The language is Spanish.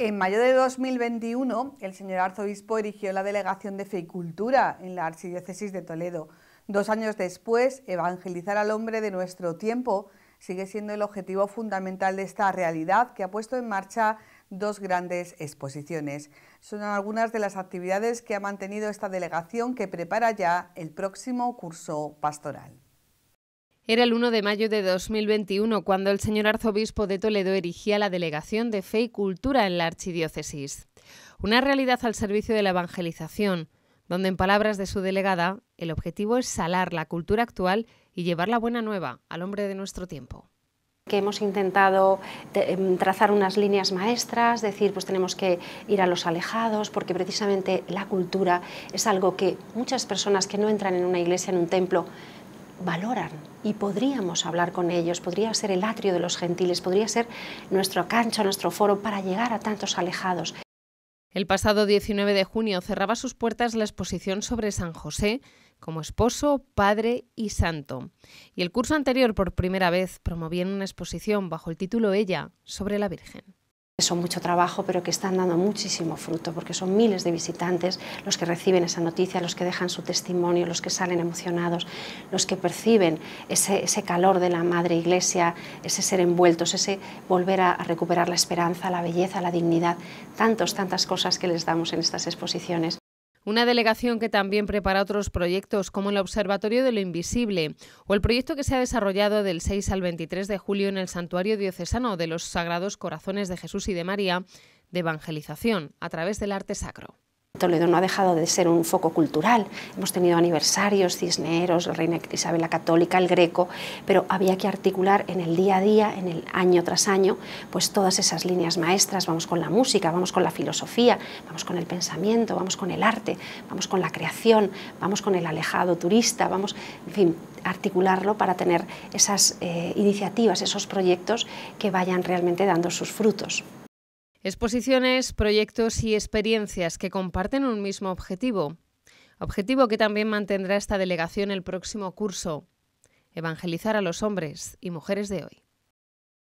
En mayo de 2021, el señor arzobispo erigió la delegación de Fe y Cultura en la Archidiócesis de Toledo. Dos años después, evangelizar al hombre de nuestro tiempo sigue siendo el objetivo fundamental de esta realidad que ha puesto en marcha dos grandes exposiciones. Son algunas de las actividades que ha mantenido esta delegación que prepara ya el próximo curso pastoral. Era el 1 de mayo de 2021 cuando el señor arzobispo de Toledo erigía la Delegación de Fe y Cultura en la Archidiócesis. Una realidad al servicio de la evangelización, donde en palabras de su delegada, el objetivo es salar la cultura actual y llevar la buena nueva al hombre de nuestro tiempo que hemos intentado em, trazar unas líneas maestras, decir, pues tenemos que ir a los alejados, porque precisamente la cultura es algo que muchas personas que no entran en una iglesia, en un templo, valoran y podríamos hablar con ellos, podría ser el atrio de los gentiles, podría ser nuestro cancho, nuestro foro para llegar a tantos alejados. El pasado 19 de junio cerraba sus puertas la exposición sobre San José como esposo, padre y santo. Y el curso anterior, por primera vez, promovían una exposición bajo el título Ella sobre la Virgen son mucho trabajo, pero que están dando muchísimo fruto, porque son miles de visitantes los que reciben esa noticia, los que dejan su testimonio, los que salen emocionados, los que perciben ese, calor de la Madre Iglesia, ese ser envueltos, ese volver a, a, recuperar la esperanza, la belleza, la dignidad, tantos, tantas cosas que les damos en estas exposiciones. Una delegación que también prepara otros proyectos como el Observatorio de lo Invisible o el proyecto que se ha desarrollado del 6 al 23 de julio en el Santuario Diocesano de los Sagrados Corazones de Jesús y de María de Evangelización a través del arte sacro. Toledo no ha dejado de ser un foco cultural. Hemos tenido aniversarios, Cisneros, la Reina Isabel la Católica, el Greco, pero había que articular en el día a día, en el año tras año, pues todas esas líneas maestras. Vamos con la música, vamos con la filosofía, vamos con el pensamiento, vamos con el arte, vamos con la creación, vamos con el alejado turista, vamos, en fin, articularlo para tener esas eh, iniciativas, esos proyectos que vayan realmente dando sus frutos. Exposiciones, proyectos y experiencias que comparten un mismo objetivo. Objetivo que también mantendrá esta delegación el próximo curso. Evangelizar a los hombres y mujeres de hoy.